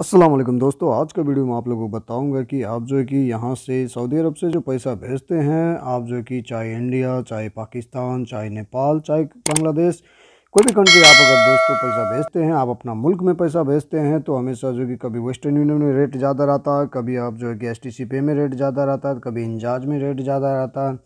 असलम दोस्तों आज का वीडियो में आप लोगों को बताऊंगा कि आप जो है कि यहाँ से सऊदी अरब से जो पैसा भेजते हैं आप जो है कि चाहे इंडिया चाहे पाकिस्तान चाहे नेपाल चाहे बांग्लादेश कोई भी कंट्री आप अगर दोस्तों पैसा भेजते हैं आप अपना मुल्क में पैसा भेजते हैं तो हमेशा जो कि कभी वेस्टर्न यूनियन में रेट ज़्यादा रहता है कभी आप जो है कि एस पे में रेट ज़्यादा रहता है कभी इंजाज में रेट ज़्यादा रहता है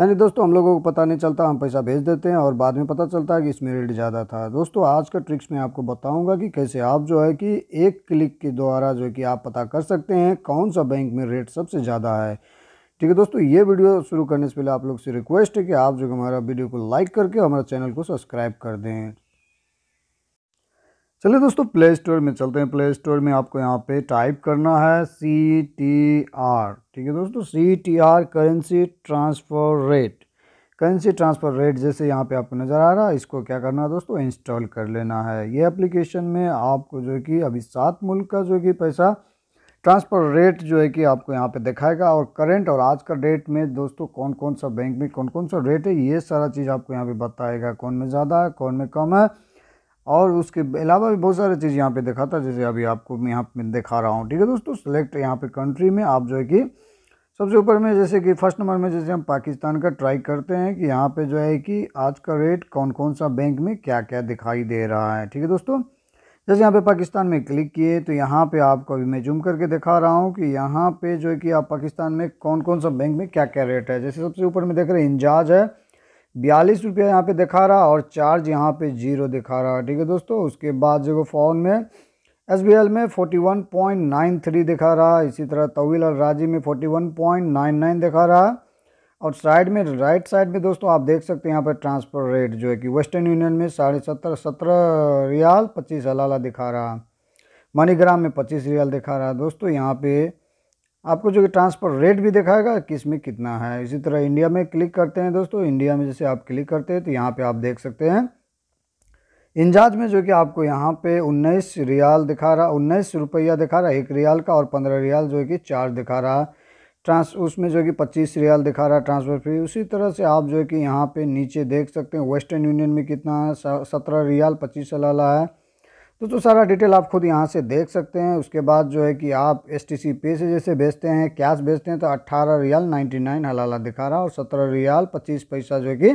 यानी दोस्तों हम लोगों को पता नहीं चलता हम पैसा भेज देते हैं और बाद में पता चलता है कि इसमें रेट ज़्यादा था दोस्तों आज का ट्रिक्स मैं आपको बताऊंगा कि कैसे आप जो है कि एक क्लिक के द्वारा जो है कि आप पता कर सकते हैं कौन सा बैंक में रेट सबसे ज़्यादा है ठीक है दोस्तों ये वीडियो शुरू करने से पहले आप लोग से रिक्वेस्ट है कि आप जो हमारा वीडियो को लाइक करके हमारे चैनल को सब्सक्राइब कर दें चलिए दोस्तों प्ले स्टोर में चलते हैं प्ले स्टोर में आपको यहाँ पे टाइप करना है सी टी आर ठीक है दोस्तों C T R currency transfer rate currency transfer rate जैसे यहाँ पे आपको नज़र आ रहा है इसको क्या करना है दोस्तों इंस्टॉल कर लेना है ये एप्लीकेशन में आपको जो है कि अभी सात मुल्क का जो कि पैसा ट्रांसफ़र रेट जो है कि आपको यहाँ पर दिखाएगा और करेंट और आज का डेट में दोस्तों कौन कौन सा बैंक में कौन कौन सा रेट है ये सारा चीज़ आपको यहाँ पर बताएगा कौन में ज़्यादा है कौन में कम है और उसके अलावा भी बहुत सारे चीज़ यहाँ पे दिखाता जैसे अभी आपको मैं यहाँ पे दिखा रहा हूँ ठीक है दोस्तों सेलेक्ट यहाँ पे कंट्री में आप जो है कि सबसे ऊपर में जैसे कि फर्स्ट नंबर में जैसे हम पाकिस्तान का ट्राई करते हैं कि यहाँ पे जो है कि आज का रेट कौन कौन सा बैंक में क्या क्या दिखाई दे रहा है ठीक है दोस्तों जैसे यहाँ पर पाकिस्तान में क्लिक किए तो यहाँ पर आपको अभी मैं जूम करके दिखा रहा हूँ कि यहाँ पर जो है कि आप पाकिस्तान में कौन कौन सा बैंक में क्या क्या रेट है जैसे सबसे ऊपर में देख रहे हैं इंजाज है बयालीस रुपया यहाँ पे दिखा रहा और चार्ज यहाँ पे जीरो दिखा रहा ठीक है दोस्तों उसके बाद जो फ़ोन में एस में 41.93 दिखा रहा इसी तरह तवील और राजी में 41.99 दिखा रहा और साइड में राइट साइड में दोस्तों आप देख सकते हैं यहाँ पर ट्रांसफ़र रेट जो है कि वेस्टर्न यूनियन में साढ़े सत्तर सत्रह रियाल पच्चीस हलाला दिखा रहा मनीग्राम में पच्चीस रियाल दिखा रहा दोस्तों यहाँ पर आपको जो कि ट्रांसफ़र रेट भी दिखाएगा किस में कितना है इसी तरह इंडिया में क्लिक करते हैं दोस्तों इंडिया में जैसे आप क्लिक करते हैं तो यहाँ पे आप देख सकते हैं इंजाज में जो कि आपको यहाँ पे उन्नीस रियाल दिखा रहा उन्नीस रुपया दिखा रहा एक रियाल का और पंद्रह रियाल जो है कि चार दिखा रहा ट्रांस उसमें जो कि पच्चीस रियाल दिखा रहा ट्रांसफ़र फी उसी तरह से आप जो है कि यहाँ पर नीचे देख सकते हैं वेस्टर्न यूनियन में कितना सत्रह रियाल पच्चीस सलाला है दोस्तों तो सारा डिटेल आप खुद यहाँ से देख सकते हैं उसके बाद जो है कि आप एस टी सी पे से जैसे बेचते हैं कैश बेचते हैं तो अट्ठारह रियाल नाइन्टी नाइन हलाला दिखा रहा और सत्रह रियाल पच्चीस पैसा जो है कि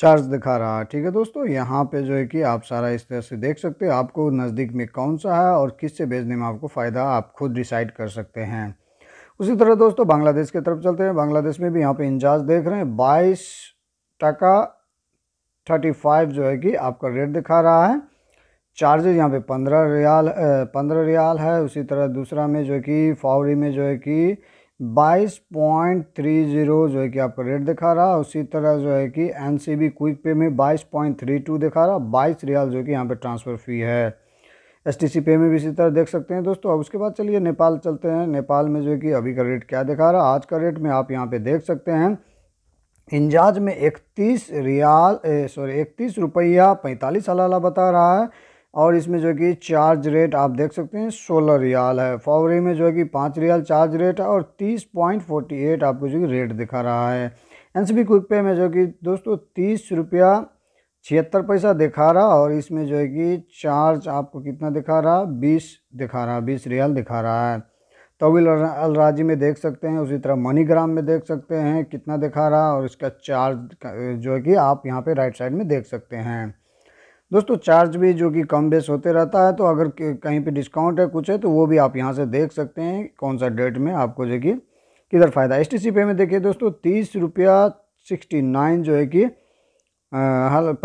चार्ज दिखा रहा है ठीक है दोस्तों यहाँ पे जो है कि आप सारा इस तरह से देख सकते हैं आपको नज़दीक में कौन सा है और किस से बेचने में आपको फ़ायदा आप खुद डिसाइड कर सकते हैं उसी तरह दोस्तों बांग्लादेश की तरफ चलते हैं बांग्लादेश में भी यहाँ पे इंजाज देख रहे हैं बाईस टका थर्टी फाइव जो है कि आपका रेट दिखा रहा है चार्जेज यहाँ पे पंद्रह रियाल पंद्रह रियाल है उसी तरह दूसरा में जो है कि फावरी में जो है कि बाईस पॉइंट थ्री जीरो जो है कि आपका रेट दिखा रहा उसी तरह जो है कि एन सी बी क्विक पे में बाईस पॉइंट थ्री टू दिखा रहा बाईस रियाल जो है कि यहाँ पे ट्रांसफ़र फ़ी है एस टी सी पे में भी इसी तरह देख सकते हैं दोस्तों अब उसके बाद चलिए नेपाल चलते हैं नेपाल में जो है कि अभी का रेट क्या दिखा रहा आज का रेट में आप यहाँ पर देख सकते हैं इंजाज में इकतीस रियाल सॉरी इकतीस रुपया पैंतालीस अलाला बता रहा है और इसमें जो कि चार्ज रेट आप देख सकते हैं सोलह रियाल है फॉवरी में जो है कि पाँच रियाल चार्ज रेट है और तीस पॉइंट फोर्टी एट आपको जो कि रेट दिखा रहा है एन सी क्विक पे में जो कि दोस्तों तीस रुपया छिहत्तर पैसा दिखा रहा और इसमें जो है कि चार्ज आपको कितना दिखा रहा बीस दिखा रहा बीस रियाल दिखा रहा है तविल अल राजी में देख सकते हैं उसी तरह मनीग्राम में देख सकते हैं कितना दिखा रहा और इसका चार्ज जो है कि आप यहाँ पे राइट साइड में देख सकते हैं दोस्तों चार्ज भी जो कि कम बेस होते रहता है तो अगर कहीं पे डिस्काउंट है कुछ है तो वो भी आप यहाँ से देख सकते हैं कौन सा डेट में आपको जो कि किधर फ़ायदा एस टी पे में देखिए दोस्तों तीस रुपया सिक्सटी नाइन जो है कि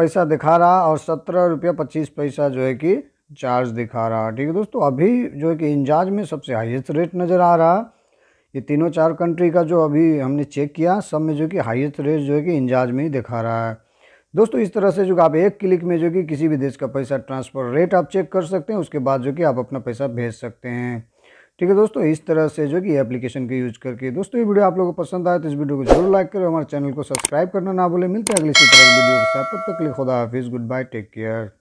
पैसा दिखा रहा और सत्रह रुपया पच्चीस पैसा जो है कि चार्ज दिखा रहा है ठीक है दोस्तों अभी जो है कि इंजाज में सबसे हाईएस्ट रेट नज़र आ रहा ये तीनों चार कंट्री का जो अभी हमने चेक किया सब में जो कि हाईएस्ट रेट जो है कि इंजाज में ही दिखा रहा है दोस्तों इस तरह से जो कि आप एक क्लिक में जो कि किसी भी देश का पैसा ट्रांसफ़र रेट आप चेक कर सकते हैं उसके बाद जो कि आप अपना पैसा भेज सकते हैं ठीक है दोस्तों इस तरह से जो कि एप्लीकेशन के यूज करके दोस्तों ये वीडियो आप लोगों को पसंद आए तो इस वीडियो को जरूर लाइक करें हमारे चैनल को सब्सक्राइब करना ना भूलें मिलते हैं अगले इसी तरह वीडियो के साथ तब तक लिए खुदा हाफिज़ गुड बाय टेक केयर